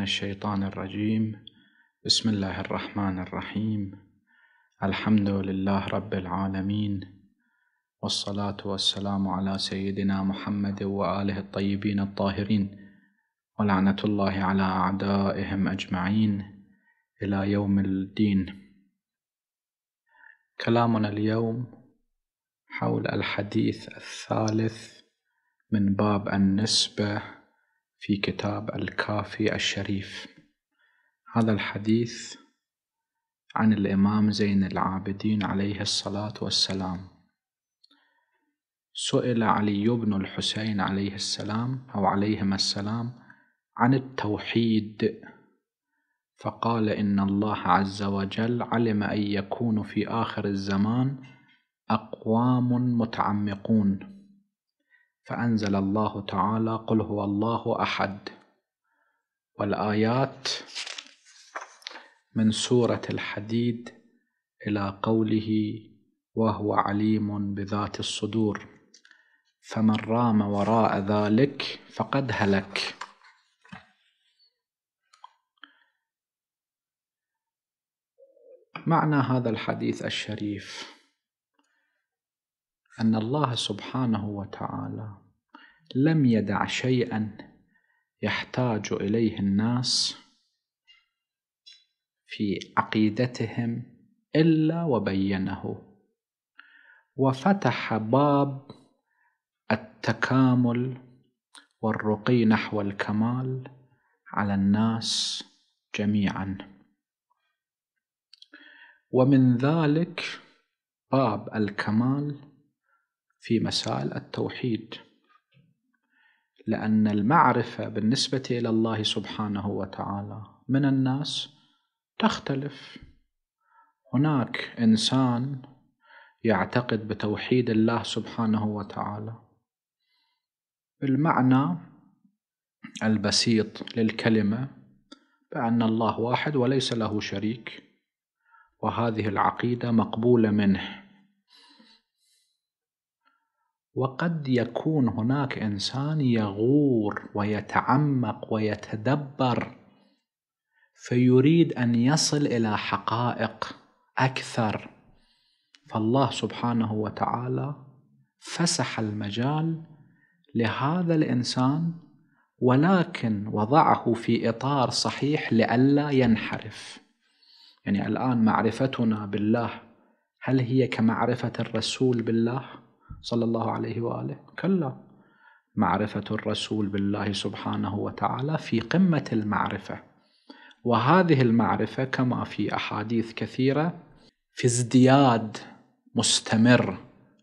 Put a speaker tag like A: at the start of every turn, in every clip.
A: من الشيطان الرجيم بسم الله الرحمن الرحيم الحمد لله رب العالمين والصلاة والسلام على سيدنا محمد وآله الطيبين الطاهرين ولعنة الله على أعدائهم أجمعين إلى يوم الدين كلامنا اليوم حول الحديث الثالث من باب النسبة في كتاب الكافي الشريف هذا الحديث عن الإمام زين العابدين عليه الصلاة والسلام سئل علي بن الحسين عليه السلام أو عليهما السلام عن التوحيد فقال إن الله عز وجل علم أن يكون في آخر الزمان أقوام متعمقون فأنزل الله تعالى قل هو الله أحد والآيات من سورة الحديد إلى قوله وهو عليم بذات الصدور فمن رام وراء ذلك فقد هلك معنى هذا الحديث الشريف أن الله سبحانه وتعالى لم يدع شيئا يحتاج إليه الناس في عقيدتهم إلا وبينه وفتح باب التكامل والرقي نحو الكمال على الناس جميعا ومن ذلك باب الكمال في مسائل التوحيد لأن المعرفة بالنسبة إلى الله سبحانه وتعالى من الناس تختلف هناك إنسان يعتقد بتوحيد الله سبحانه وتعالى بالمعنى البسيط للكلمة بأن الله واحد وليس له شريك وهذه العقيدة مقبولة منه وقد يكون هناك انسان يغور ويتعمق ويتدبر فيريد ان يصل الى حقائق اكثر فالله سبحانه وتعالى فسح المجال لهذا الانسان ولكن وضعه في اطار صحيح لئلا ينحرف يعني الان معرفتنا بالله هل هي كمعرفه الرسول بالله صلى الله عليه واله كلا معرفه الرسول بالله سبحانه وتعالى في قمه المعرفه وهذه المعرفه كما في احاديث كثيره في ازدياد مستمر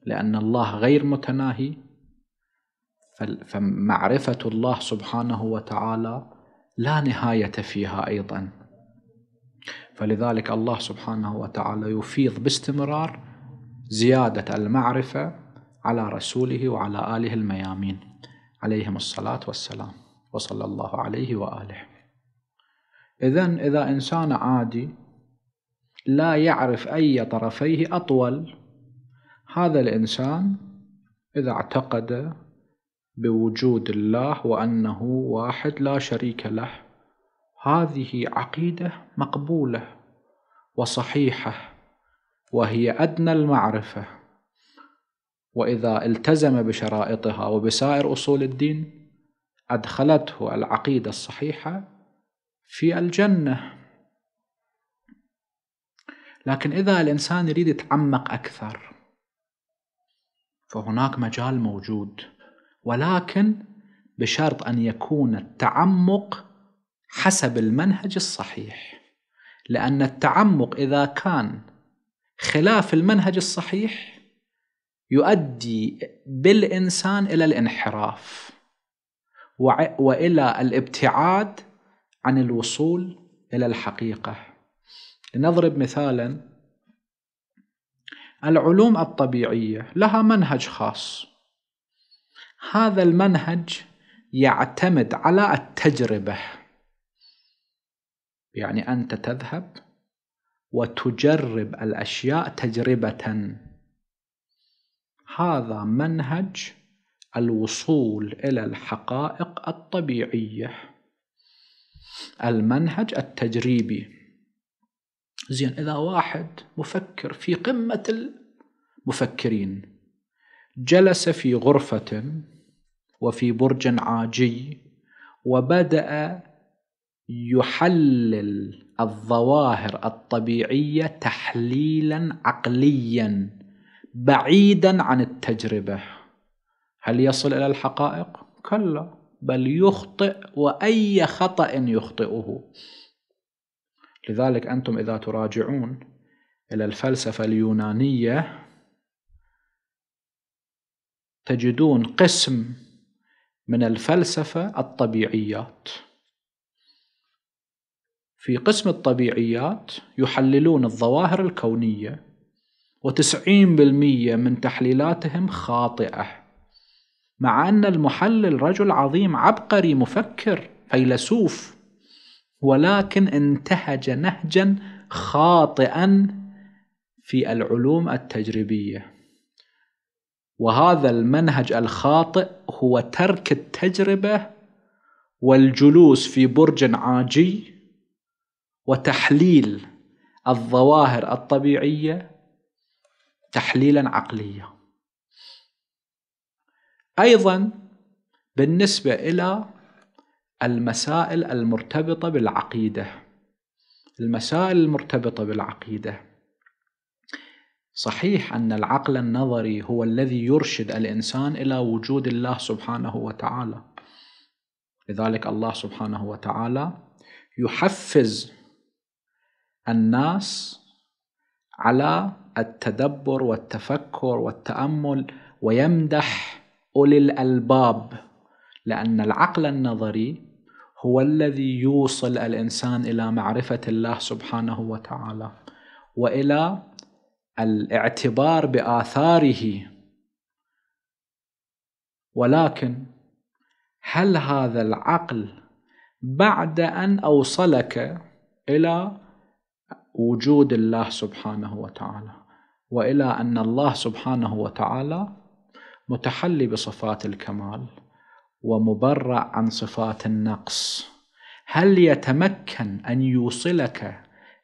A: لان الله غير متناهي فمعرفه الله سبحانه وتعالى لا نهايه فيها ايضا فلذلك الله سبحانه وتعالى يفيض باستمرار زياده المعرفه على رسوله وعلى آله الميامين عليهم الصلاة والسلام وصلى الله عليه وآله إذا إذا إنسان عادي لا يعرف أي طرفيه أطول هذا الإنسان إذا اعتقد بوجود الله وأنه واحد لا شريك له هذه عقيدة مقبولة وصحيحة وهي أدنى المعرفة واذا التزم بشرائطها وبسائر اصول الدين ادخلته العقيده الصحيحه في الجنه لكن اذا الانسان يريد يتعمق اكثر فهناك مجال موجود ولكن بشرط ان يكون التعمق حسب المنهج الصحيح لان التعمق اذا كان خلاف المنهج الصحيح يؤدي بالإنسان إلى الانحراف وإلى الابتعاد عن الوصول إلى الحقيقة لنضرب مثالا العلوم الطبيعية لها منهج خاص هذا المنهج يعتمد على التجربة يعني أنت تذهب وتجرب الأشياء تجربة هذا منهج الوصول إلى الحقائق الطبيعية المنهج التجريبي زين إذا واحد مفكر في قمة المفكرين جلس في غرفة وفي برج عاجي وبدأ يحلل الظواهر الطبيعية تحليلا عقليا بعيدا عن التجربة هل يصل إلى الحقائق؟ كلا بل يخطئ وأي خطأ يخطئه لذلك أنتم إذا تراجعون إلى الفلسفة اليونانية تجدون قسم من الفلسفة الطبيعيات في قسم الطبيعيات يحللون الظواهر الكونية و90% من تحليلاتهم خاطئة مع أن المحلل رجل عظيم عبقري مفكر فيلسوف ولكن انتهج نهجا خاطئا في العلوم التجريبية وهذا المنهج الخاطئ هو ترك التجربة والجلوس في برج عاجي وتحليل الظواهر الطبيعيه تحليلا عقليا ايضا بالنسبه الى المسائل المرتبطه بالعقيده المسائل المرتبطه بالعقيده صحيح ان العقل النظري هو الذي يرشد الانسان الى وجود الله سبحانه وتعالى لذلك الله سبحانه وتعالى يحفز الناس على التدبر والتفكر والتامل ويمدح اولي الالباب لان العقل النظري هو الذي يوصل الانسان الى معرفه الله سبحانه وتعالى والى الاعتبار باثاره ولكن هل هذا العقل بعد ان اوصلك الى وجود الله سبحانه وتعالى والى ان الله سبحانه وتعالى متحلي بصفات الكمال ومبرع عن صفات النقص هل يتمكن ان يوصلك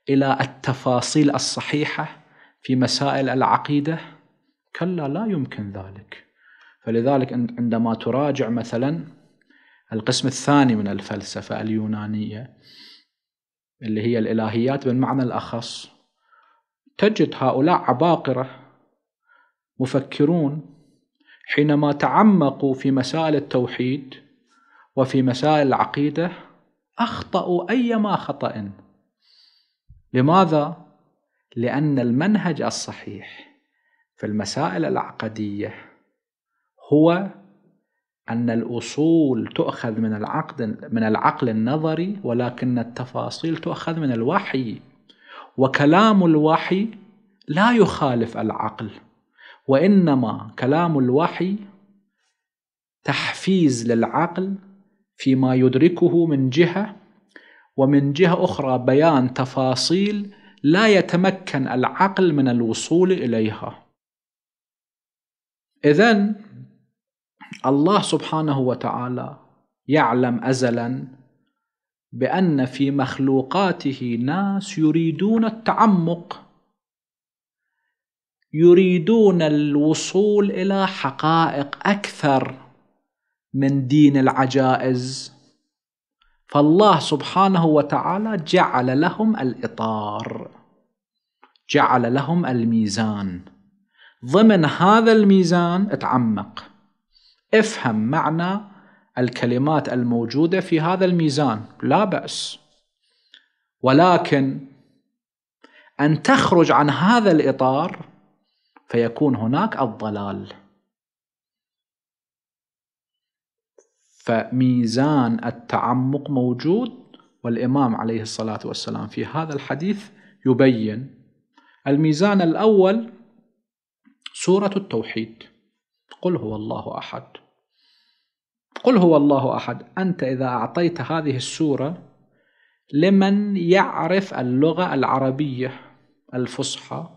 A: الى التفاصيل الصحيحه في مسائل العقيده كلا لا يمكن ذلك فلذلك عندما تراجع مثلا القسم الثاني من الفلسفه اليونانيه اللي هي الإلهيات بالمعنى الأخص تجد هؤلاء عباقرة مفكرون حينما تعمقوا في مسائل التوحيد وفي مسائل العقيدة أخطأوا أيما خطأ لماذا؟ لأن المنهج الصحيح في المسائل العقدية هو أن الأصول تؤخذ من العقد من العقل النظري ولكن التفاصيل تؤخذ من الوحي وكلام الوحي لا يخالف العقل وإنما كلام الوحي تحفيز للعقل فيما يدركه من جهة ومن جهة أخرى بيان تفاصيل لا يتمكن العقل من الوصول إليها إذا الله سبحانه وتعالى يعلم ازلا بان في مخلوقاته ناس يريدون التعمق يريدون الوصول الى حقائق اكثر من دين العجائز فالله سبحانه وتعالى جعل لهم الاطار جعل لهم الميزان ضمن هذا الميزان اتعمق افهم معنى الكلمات الموجودة في هذا الميزان لا بأس ولكن أن تخرج عن هذا الإطار فيكون هناك الضلال فميزان التعمق موجود والإمام عليه الصلاة والسلام في هذا الحديث يبين الميزان الأول سورة التوحيد قل هو الله أحد قل هو الله أحد أنت إذا أعطيت هذه السورة لمن يعرف اللغة العربية الفصحى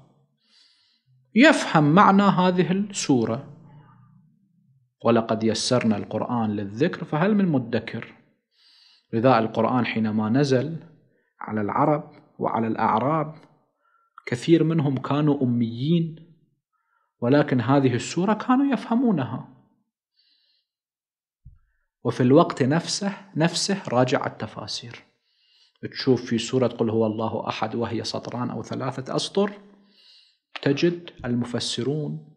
A: يفهم معنى هذه السورة ولقد يسرنا القرآن للذكر فهل من مدكر لذا القرآن حينما نزل على العرب وعلى الأعراب كثير منهم كانوا أميين ولكن هذه السورة كانوا يفهمونها وفي الوقت نفسه نفسه راجع التفاسير تشوف في سورة قل هو الله أحد وهي سطران أو ثلاثة أسطر تجد المفسرون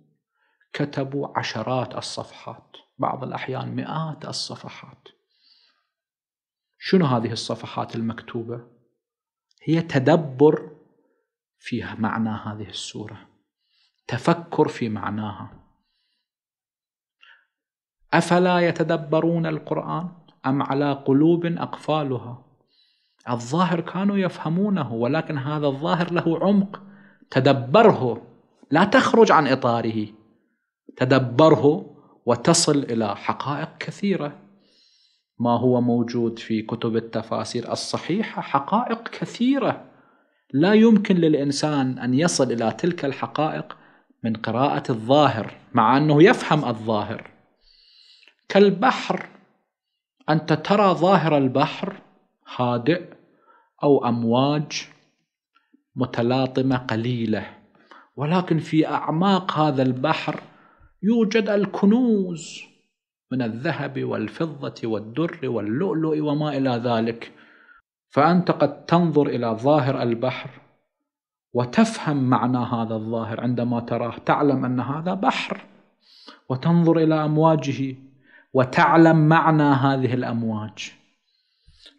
A: كتبوا عشرات الصفحات بعض الأحيان مئات الصفحات شنو هذه الصفحات المكتوبة؟ هي تدبر في معنى هذه السورة تفكر في معناها افلا يتدبرون القران ام على قلوب اقفالها الظاهر كانوا يفهمونه ولكن هذا الظاهر له عمق تدبره لا تخرج عن اطاره تدبره وتصل الى حقائق كثيره ما هو موجود في كتب التفاسير الصحيحه حقائق كثيره لا يمكن للانسان ان يصل الى تلك الحقائق من قراءه الظاهر مع انه يفهم الظاهر كالبحر أنت ترى ظاهر البحر هادئ أو أمواج متلاطمة قليلة ولكن في أعماق هذا البحر يوجد الكنوز من الذهب والفضة والدر واللؤلؤ وما إلى ذلك فأنت قد تنظر إلى ظاهر البحر وتفهم معنى هذا الظاهر عندما تراه تعلم أن هذا بحر وتنظر إلى أمواجه وتعلم معنى هذه الامواج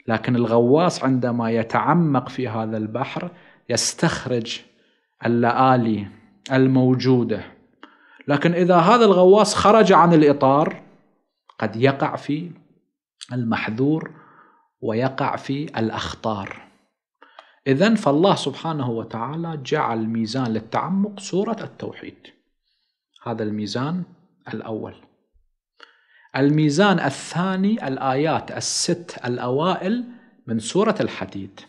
A: لكن الغواص عندما يتعمق في هذا البحر يستخرج اللآلي الموجوده لكن اذا هذا الغواص خرج عن الاطار قد يقع في المحذور ويقع في الاخطار اذا فالله سبحانه وتعالى جعل ميزان للتعمق سوره التوحيد هذا الميزان الاول الميزان الثاني الآيات الست الأوائل من سورة الحديد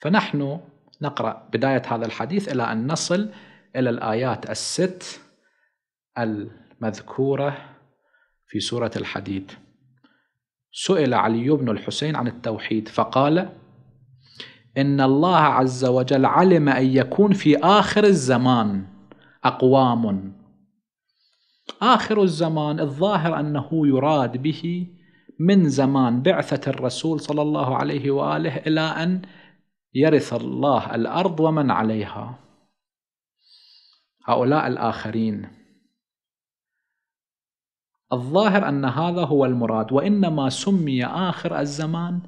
A: فنحن نقرأ بداية هذا الحديث إلى أن نصل إلى الآيات الست المذكورة في سورة الحديد سئل علي بن الحسين عن التوحيد فقال إن الله عز وجل علم أن يكون في آخر الزمان أقوام آخر الزمان الظاهر أنه يراد به من زمان بعثة الرسول صلى الله عليه وآله إلى أن يرث الله الأرض ومن عليها هؤلاء الآخرين الظاهر أن هذا هو المراد وإنما سمي آخر الزمان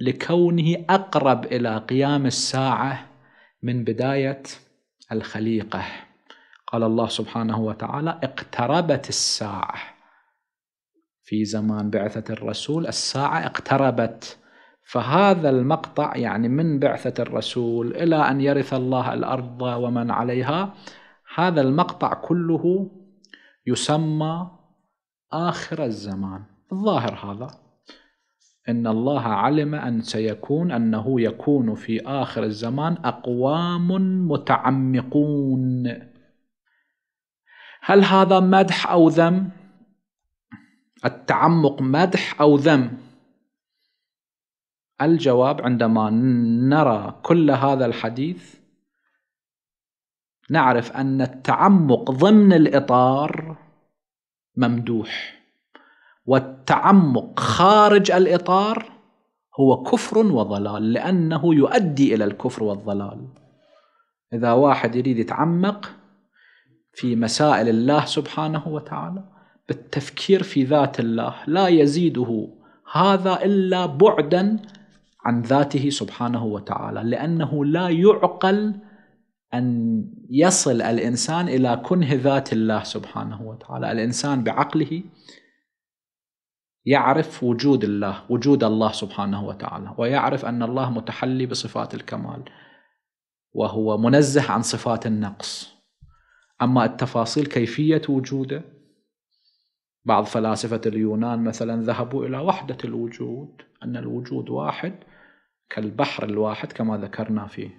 A: لكونه أقرب إلى قيام الساعة من بداية الخليقة قال الله سبحانه وتعالى اقتربت الساعة في زمان بعثة الرسول الساعة اقتربت فهذا المقطع يعني من بعثة الرسول إلى أن يرث الله الأرض ومن عليها هذا المقطع كله يسمى آخر الزمان الظاهر هذا إن الله علم أن سيكون أنه يكون في آخر الزمان أقوام متعمقون هل هذا مدح أو ذم؟ التعمق مدح أو ذم؟ الجواب عندما نرى كل هذا الحديث نعرف أن التعمق ضمن الإطار ممدوح والتعمق خارج الإطار هو كفر وضلال لأنه يؤدي إلى الكفر والضلال إذا واحد يريد يتعمق في مسائل الله سبحانه وتعالى بالتفكير في ذات الله لا يزيده هذا الا بعدا عن ذاته سبحانه وتعالى لانه لا يعقل ان يصل الانسان الى كنه ذات الله سبحانه وتعالى الانسان بعقله يعرف وجود الله وجود الله سبحانه وتعالى ويعرف ان الله متحلي بصفات الكمال وهو منزه عن صفات النقص أما التفاصيل كيفية وجوده بعض فلاسفة اليونان مثلا ذهبوا إلى وحدة الوجود أن الوجود واحد كالبحر الواحد كما ذكرنا في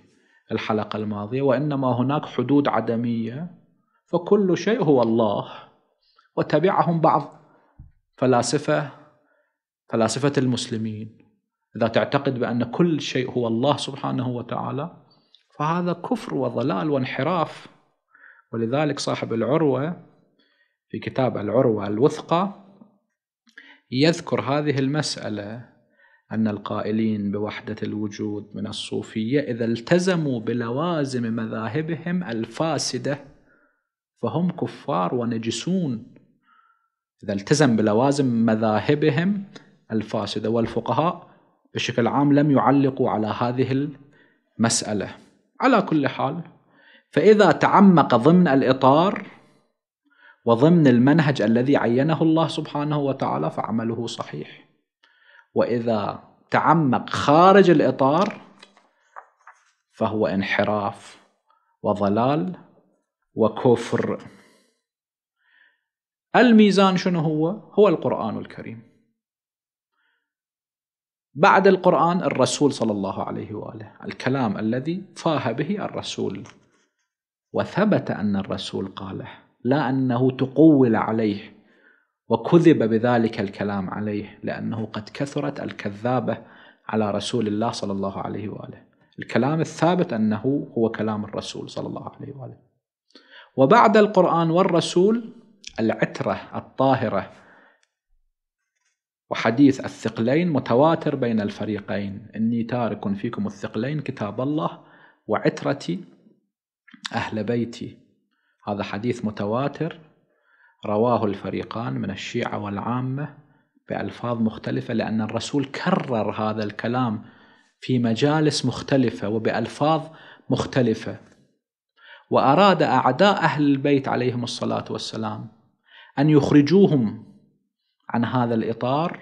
A: الحلقة الماضية وإنما هناك حدود عدمية فكل شيء هو الله وتبعهم بعض فلاسفة فلاسفة المسلمين إذا تعتقد بأن كل شيء هو الله سبحانه وتعالى فهذا كفر وضلال وانحراف ولذلك صاحب العروة في كتاب العروة الوثقى يذكر هذه المسألة أن القائلين بوحدة الوجود من الصوفية إذا التزموا بلوازم مذاهبهم الفاسدة فهم كفار ونجسون إذا التزم بلوازم مذاهبهم الفاسدة والفقهاء بشكل عام لم يعلقوا على هذه المسألة على كل حال فإذا تعمق ضمن الإطار وضمن المنهج الذي عينه الله سبحانه وتعالى فعمله صحيح وإذا تعمق خارج الإطار فهو انحراف وضلال وكفر الميزان شنو هو؟ هو القرآن الكريم بعد القرآن الرسول صلى الله عليه وآله الكلام الذي فاه به الرسول وثبت أن الرسول قاله لا أنه تقول عليه وكذب بذلك الكلام عليه لأنه قد كثرت الكذابة على رسول الله صلى الله عليه وآله الكلام الثابت أنه هو كلام الرسول صلى الله عليه وآله وبعد القرآن والرسول العترة الطاهرة وحديث الثقلين متواتر بين الفريقين إني تارك فيكم الثقلين كتاب الله وعترتي أهل بيتي هذا حديث متواتر رواه الفريقان من الشيعة والعامة بألفاظ مختلفة لأن الرسول كرر هذا الكلام في مجالس مختلفة وبألفاظ مختلفة وأراد أعداء أهل البيت عليهم الصلاة والسلام أن يخرجوهم عن هذا الإطار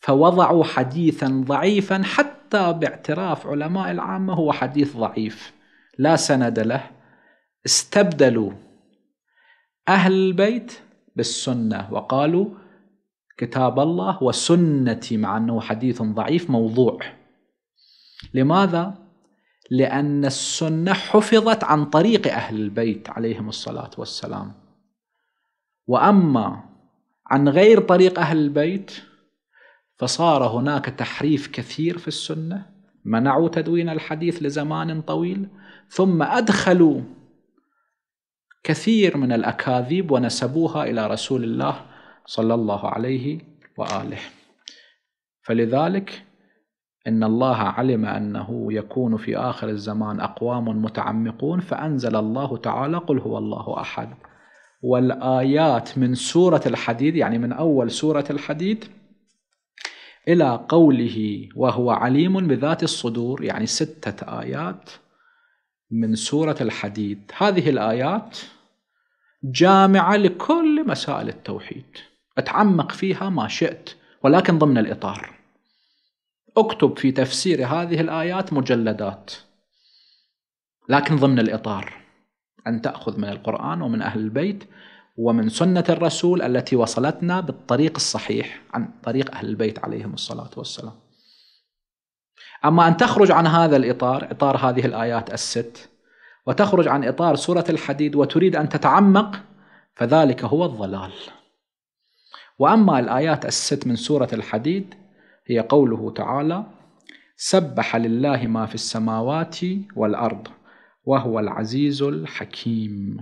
A: فوضعوا حديثا ضعيفا حتى باعتراف علماء العامة هو حديث ضعيف لا سند له استبدلوا أهل البيت بالسنة وقالوا كتاب الله وسنتي مع أنه حديث ضعيف موضوع لماذا؟ لأن السنة حفظت عن طريق أهل البيت عليهم الصلاة والسلام وأما عن غير طريق أهل البيت فصار هناك تحريف كثير في السنة منعوا تدوين الحديث لزمان طويل ثم أدخلوا كثير من الاكاذيب ونسبوها الى رسول الله صلى الله عليه واله فلذلك ان الله علم انه يكون في اخر الزمان اقوام متعمقون فانزل الله تعالى قل هو الله احد والايات من سوره الحديد يعني من اول سوره الحديد الى قوله وهو عليم بذات الصدور يعني سته ايات من سورة الحديد هذه الآيات جامعة لكل مسائل التوحيد أتعمق فيها ما شئت ولكن ضمن الإطار أكتب في تفسير هذه الآيات مجلدات لكن ضمن الإطار أن تأخذ من القرآن ومن أهل البيت ومن سنة الرسول التي وصلتنا بالطريق الصحيح عن طريق أهل البيت عليهم الصلاة والسلام أما أن تخرج عن هذا الإطار إطار هذه الآيات الست وتخرج عن إطار سورة الحديد وتريد أن تتعمق فذلك هو الضلال وأما الآيات الست من سورة الحديد هي قوله تعالى سبح لله ما في السماوات والأرض وهو العزيز الحكيم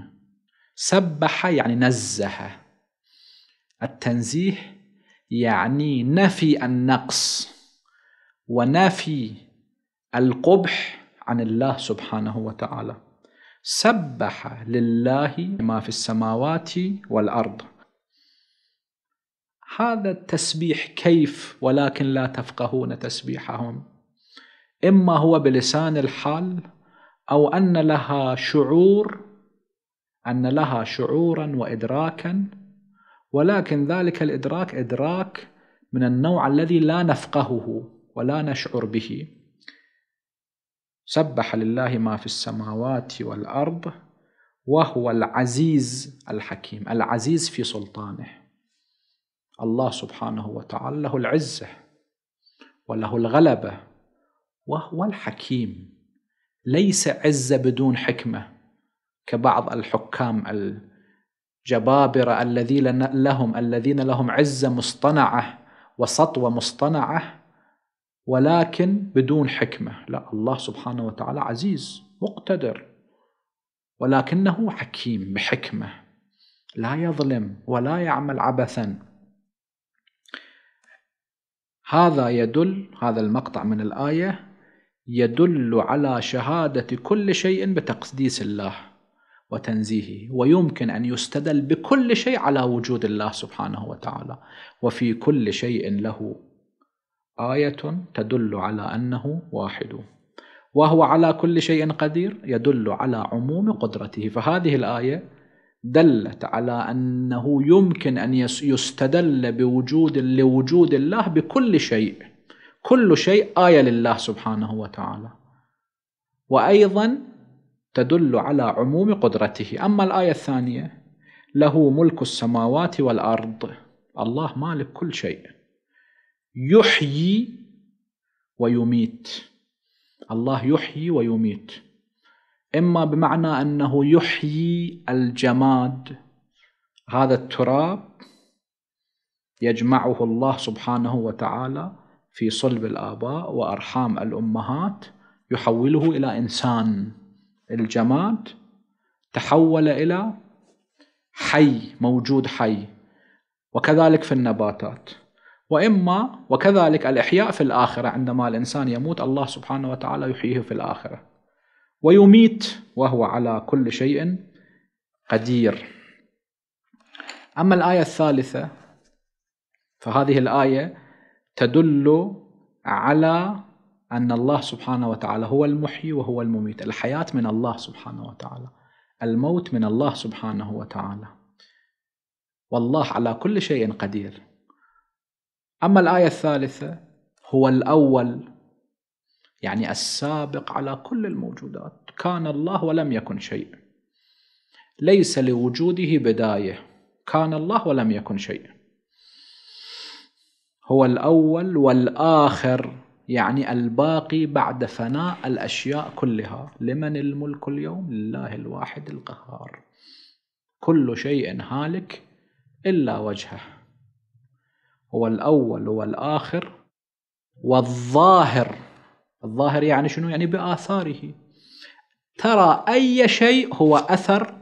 A: سبح يعني نزه التنزيه يعني نفي النقص ونفي القبح عن الله سبحانه وتعالى سبح لله ما في السماوات والارض هذا التسبيح كيف ولكن لا تفقهون تسبيحهم اما هو بلسان الحال او ان لها شعور ان لها شعورا وادراكا ولكن ذلك الادراك ادراك من النوع الذي لا نفقهه ولا نشعر به سبح لله ما في السماوات والأرض وهو العزيز الحكيم العزيز في سلطانه الله سبحانه وتعالى له العزة وله الغلبة وهو الحكيم ليس عزة بدون حكمة كبعض الحكام الجبابرة الذين لهم الذين لهم عزة مصطنعة وسطوة مصطنعة ولكن بدون حكمة لا الله سبحانه وتعالى عزيز مقتدر ولكنه حكيم بحكمة لا يظلم ولا يعمل عبثا هذا يدل هذا المقطع من الآية يدل على شهادة كل شيء بتقديس الله وتنزيهه ويمكن أن يستدل بكل شيء على وجود الله سبحانه وتعالى وفي كل شيء له آية تدل على أنه واحد وهو على كل شيء قدير يدل على عموم قدرته فهذه الآية دلت على أنه يمكن أن يستدل بوجود لوجود الله بكل شيء كل شيء آية لله سبحانه وتعالى وأيضا تدل على عموم قدرته أما الآية الثانية له ملك السماوات والأرض الله مالك كل شيء يحيي ويميت الله يحيي ويميت إما بمعنى أنه يحيي الجماد هذا التراب يجمعه الله سبحانه وتعالى في صلب الآباء وأرحام الأمهات يحوله إلى إنسان الجماد تحول إلى حي موجود حي وكذلك في النباتات واما وكذلك الاحياء في الاخره عندما الانسان يموت الله سبحانه وتعالى يحييه في الاخره ويميت وهو على كل شيء قدير اما الايه الثالثه فهذه الايه تدل على ان الله سبحانه وتعالى هو المحيي وهو المميت الحياه من الله سبحانه وتعالى الموت من الله سبحانه وتعالى والله على كل شيء قدير أما الآية الثالثة هو الأول يعني السابق على كل الموجودات كان الله ولم يكن شيء ليس لوجوده بداية كان الله ولم يكن شيء هو الأول والآخر يعني الباقي بعد فناء الأشياء كلها لمن الملك اليوم لله الواحد القهار كل شيء هالك إلا وجهه هو الأول والآخر والظاهر الظاهر يعني شنو يعني بآثاره ترى أي شيء هو أثر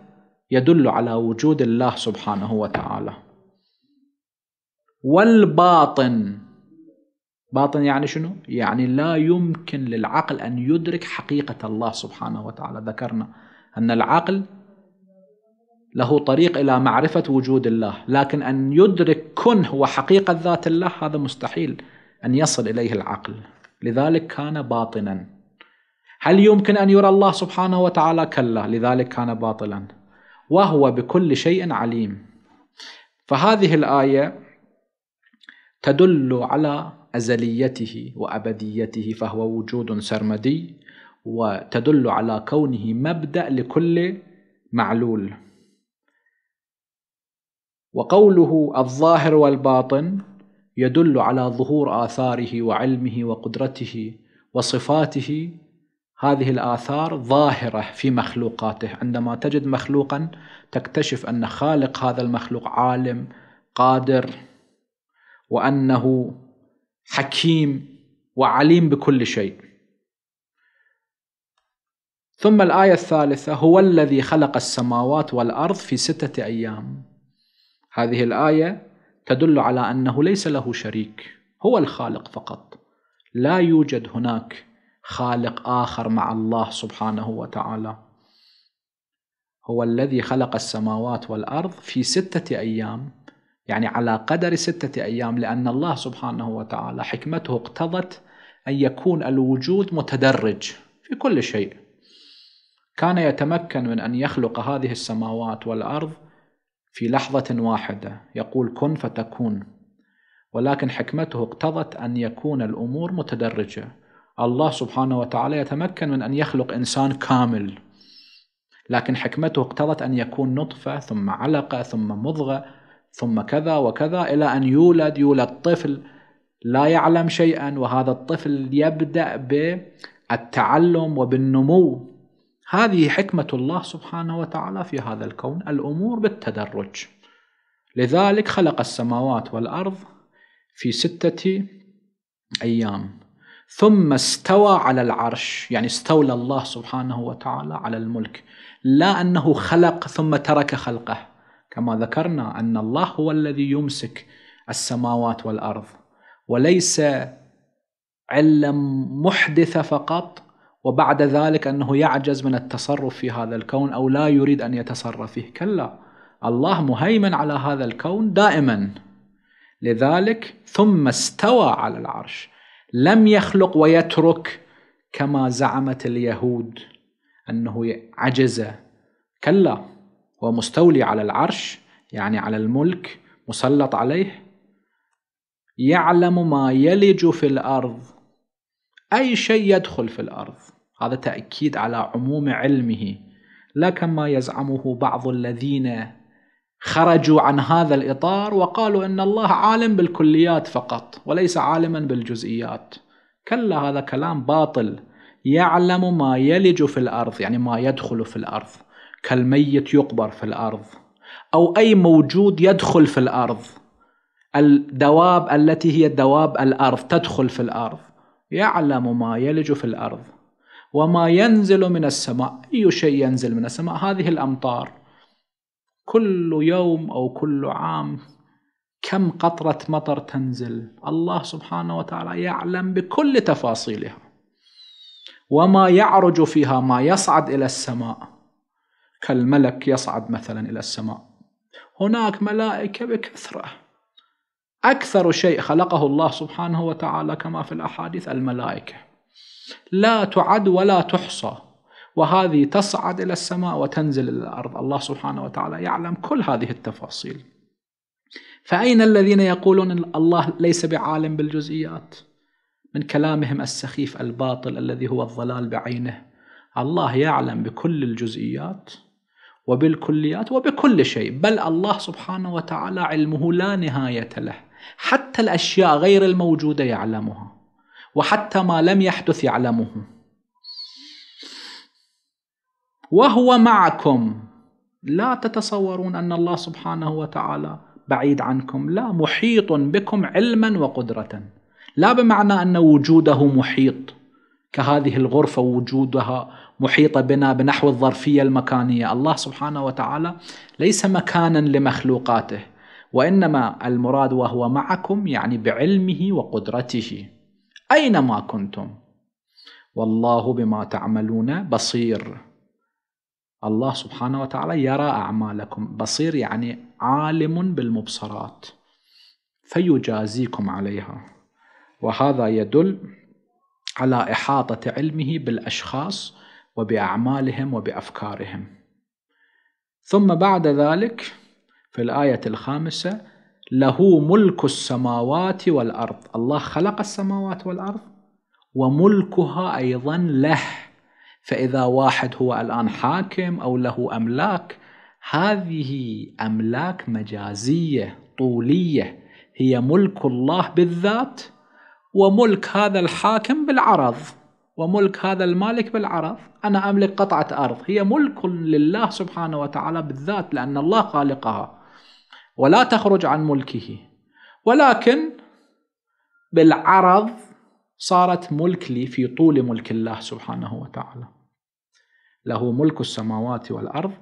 A: يدل على وجود الله سبحانه وتعالى والباطن باطن يعني شنو؟ يعني لا يمكن للعقل أن يدرك حقيقة الله سبحانه وتعالى ذكرنا أن العقل له طريق إلى معرفة وجود الله لكن أن يدرك كن هو حقيقة ذات الله هذا مستحيل أن يصل إليه العقل لذلك كان باطنا هل يمكن أن يرى الله سبحانه وتعالى كلا لذلك كان باطلا وهو بكل شيء عليم فهذه الآية تدل على أزليته وأبديته فهو وجود سرمدي وتدل على كونه مبدأ لكل معلول وقوله الظاهر والباطن يدل على ظهور آثاره وعلمه وقدرته وصفاته هذه الآثار ظاهرة في مخلوقاته عندما تجد مخلوقا تكتشف أن خالق هذا المخلوق عالم قادر وأنه حكيم وعليم بكل شيء ثم الآية الثالثة هو الذي خلق السماوات والأرض في ستة أيام هذه الآية تدل على أنه ليس له شريك هو الخالق فقط لا يوجد هناك خالق آخر مع الله سبحانه وتعالى هو الذي خلق السماوات والأرض في ستة أيام يعني على قدر ستة أيام لأن الله سبحانه وتعالى حكمته اقتضت أن يكون الوجود متدرج في كل شيء كان يتمكن من أن يخلق هذه السماوات والأرض في لحظة واحدة يقول كن فتكون ولكن حكمته اقتضت أن يكون الأمور متدرجة الله سبحانه وتعالى يتمكن من أن يخلق إنسان كامل لكن حكمته اقتضت أن يكون نطفة ثم علقة ثم مضغة ثم كذا وكذا إلى أن يولد يولد طفل لا يعلم شيئا وهذا الطفل يبدأ بالتعلم وبالنمو هذه حكمة الله سبحانه وتعالى في هذا الكون الأمور بالتدرج لذلك خلق السماوات والأرض في ستة أيام ثم استوى على العرش يعني استولى الله سبحانه وتعالى على الملك لا أنه خلق ثم ترك خلقه كما ذكرنا أن الله هو الذي يمسك السماوات والأرض وليس علة محدثة فقط وبعد ذلك أنه يعجز من التصرف في هذا الكون أو لا يريد أن يتصرف فيه كلا الله مهيمن على هذا الكون دائما لذلك ثم استوى على العرش لم يخلق ويترك كما زعمت اليهود أنه عجز كلا هو مستولي على العرش يعني على الملك مسلط عليه يعلم ما يلج في الأرض أي شيء يدخل في الأرض هذا تأكيد على عموم علمه لا كما يزعمه بعض الذين خرجوا عن هذا الإطار وقالوا أن الله عالم بالكليات فقط وليس عالما بالجزئيات كلا هذا كلام باطل يعلم ما يلج في الأرض يعني ما يدخل في الأرض كالميت يقبر في الأرض أو أي موجود يدخل في الأرض الدواب التي هي دواب الأرض تدخل في الأرض يعلم ما يلج في الأرض وما ينزل من السماء أي شيء ينزل من السماء هذه الأمطار كل يوم أو كل عام كم قطرة مطر تنزل الله سبحانه وتعالى يعلم بكل تفاصيلها وما يعرج فيها ما يصعد إلى السماء كالملك يصعد مثلا إلى السماء هناك ملائكة بكثرة أكثر شيء خلقه الله سبحانه وتعالى كما في الأحاديث الملائكة لا تعد ولا تحصى وهذه تصعد الى السماء وتنزل الى الارض الله سبحانه وتعالى يعلم كل هذه التفاصيل فاين الذين يقولون إن الله ليس بعالم بالجزئيات من كلامهم السخيف الباطل الذي هو الضلال بعينه الله يعلم بكل الجزئيات وبالكليات وبكل شيء بل الله سبحانه وتعالى علمه لا نهايه له حتى الاشياء غير الموجوده يعلمها وحتى ما لم يحدث يعلمه وهو معكم لا تتصورون ان الله سبحانه وتعالى بعيد عنكم لا محيط بكم علما وقدره لا بمعنى ان وجوده محيط كهذه الغرفه وجودها محيطه بنا بنحو الظرفيه المكانيه الله سبحانه وتعالى ليس مكانا لمخلوقاته وانما المراد وهو معكم يعني بعلمه وقدرته أينما كنتم والله بما تعملون بصير الله سبحانه وتعالى يرى أعمالكم بصير يعني عالم بالمبصرات فيجازيكم عليها وهذا يدل على إحاطة علمه بالأشخاص وبأعمالهم وبأفكارهم ثم بعد ذلك في الآية الخامسة له ملك السماوات والأرض الله خلق السماوات والأرض وملكها أيضا له فإذا واحد هو الآن حاكم أو له أملاك هذه أملاك مجازية طولية هي ملك الله بالذات وملك هذا الحاكم بالعرض وملك هذا المالك بالعرض أنا أملك قطعة أرض هي ملك لله سبحانه وتعالى بالذات لأن الله خالقها ولا تخرج عن ملكه ولكن بالعرض صارت ملك لي في طول ملك الله سبحانه وتعالى له ملك السماوات والارض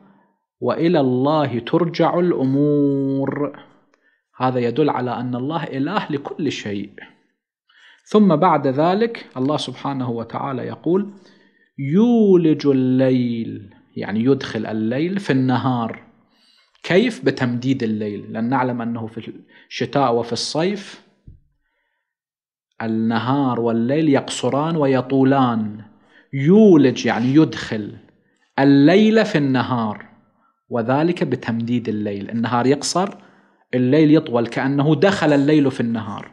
A: والى الله ترجع الامور هذا يدل على ان الله اله لكل شيء ثم بعد ذلك الله سبحانه وتعالى يقول يولج الليل يعني يدخل الليل في النهار كيف بتمديد الليل لأن نعلم أنه في الشتاء وفي الصيف النهار والليل يقصران ويطولان يولج يعني يدخل الليل في النهار وذلك بتمديد الليل النهار يقصر الليل يطول كأنه دخل الليل في النهار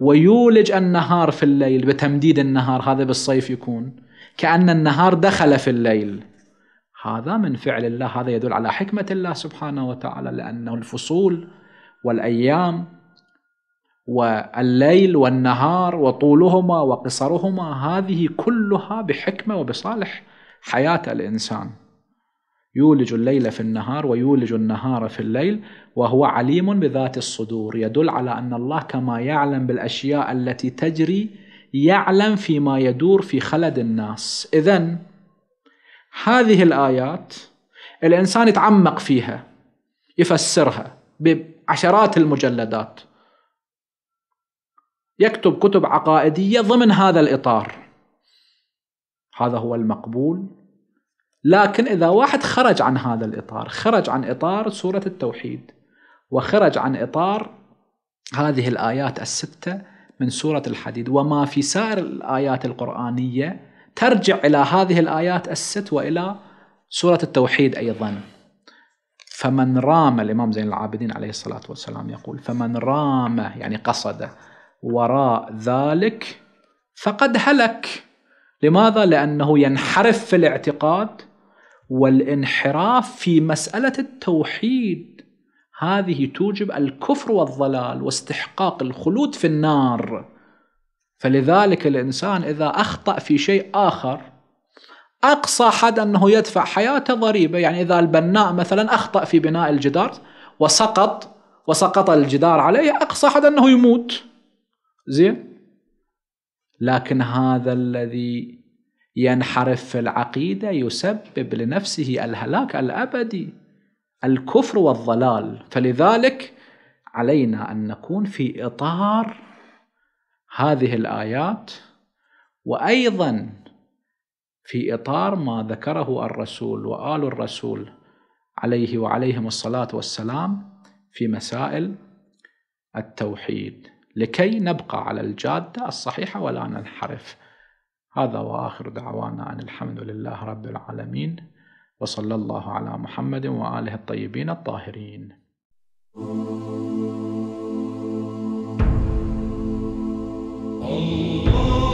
A: ويولج النهار في الليل بتمديد النهار هذا بالصيف يكون كأن النهار دخل في الليل هذا من فعل الله هذا يدل على حكمة الله سبحانه وتعالى لأنه الفصول والأيام والليل والنهار وطولهما وقصرهما هذه كلها بحكمة وبصالح حياة الإنسان يولج الليل في النهار ويولج النهار في الليل وهو عليم بذات الصدور يدل على أن الله كما يعلم بالأشياء التي تجري يعلم فيما يدور في خلد الناس إذن هذه الآيات الإنسان يتعمق فيها يفسرها بعشرات المجلدات يكتب كتب عقائدية ضمن هذا الإطار هذا هو المقبول لكن إذا واحد خرج عن هذا الإطار خرج عن إطار سورة التوحيد وخرج عن إطار هذه الآيات الستة من سورة الحديد وما في سائر الآيات القرآنية ترجع إلى هذه الآيات الست وإلى سورة التوحيد أيضا فمن رام الإمام زين العابدين عليه الصلاة والسلام يقول فمن رام يعني قصد وراء ذلك فقد هلك لماذا؟ لأنه ينحرف في الاعتقاد والانحراف في مسألة التوحيد هذه توجب الكفر والضلال واستحقاق الخلود في النار فلذلك الإنسان إذا أخطأ في شيء آخر أقصى حد أنه يدفع حياته ضريبة يعني إذا البناء مثلا أخطأ في بناء الجدار وسقط وسقط الجدار عليه أقصى حد أنه يموت زين لكن هذا الذي ينحرف في العقيدة يسبب لنفسه الهلاك الأبدي الكفر والضلال فلذلك علينا أن نكون في إطار هذه الايات وايضا في اطار ما ذكره الرسول وال الرسول عليه وعليهم الصلاه والسلام في مسائل التوحيد لكي نبقى على الجاده الصحيحه ولا ننحرف هذا واخر دعوانا ان الحمد لله رب العالمين وصلى الله على محمد واله الطيبين الطاهرين. Allah. Oh, oh, oh.